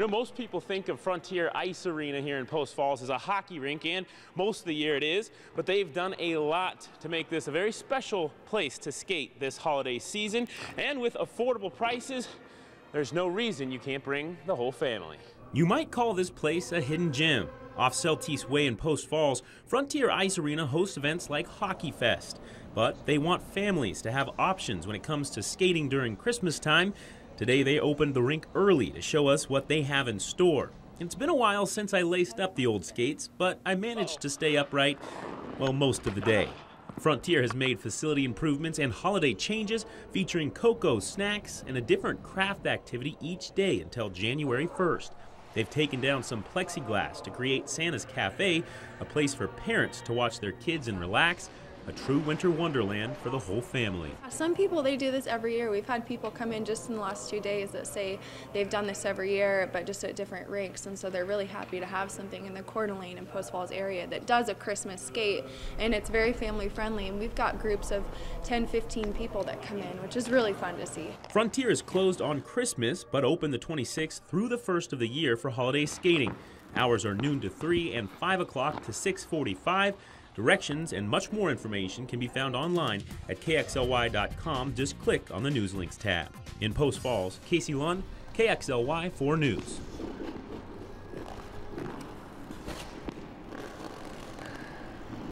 You know, most people think of Frontier Ice Arena here in Post Falls as a hockey rink, and most of the year it is, but they've done a lot to make this a very special place to skate this holiday season. And with affordable prices, there's no reason you can't bring the whole family. You might call this place a hidden gem. Off Celtice Way in Post Falls, Frontier Ice Arena hosts events like Hockey Fest, but they want families to have options when it comes to skating during Christmas time Today they opened the rink early to show us what they have in store. It's been a while since I laced up the old skates, but I managed to stay upright, well, most of the day. Frontier has made facility improvements and holiday changes featuring cocoa, snacks, and a different craft activity each day until January 1st. They've taken down some plexiglass to create Santa's Cafe, a place for parents to watch their kids and relax, a true winter wonderland for the whole family. Some people, they do this every year. We've had people come in just in the last two days that say they've done this every year, but just at different rinks, and so they're really happy to have something in the Coeur d'Alene and Post Falls area that does a Christmas skate, and it's very family friendly, and we've got groups of 10, 15 people that come in, which is really fun to see. Frontier is closed on Christmas, but open the 26th through the 1st of the year for holiday skating. Hours are noon to 3 and 5 o'clock to 645. Directions and much more information can be found online at kxly.com. Just click on the News Links tab. In Post Falls, Casey Lund, KXLY 4 News.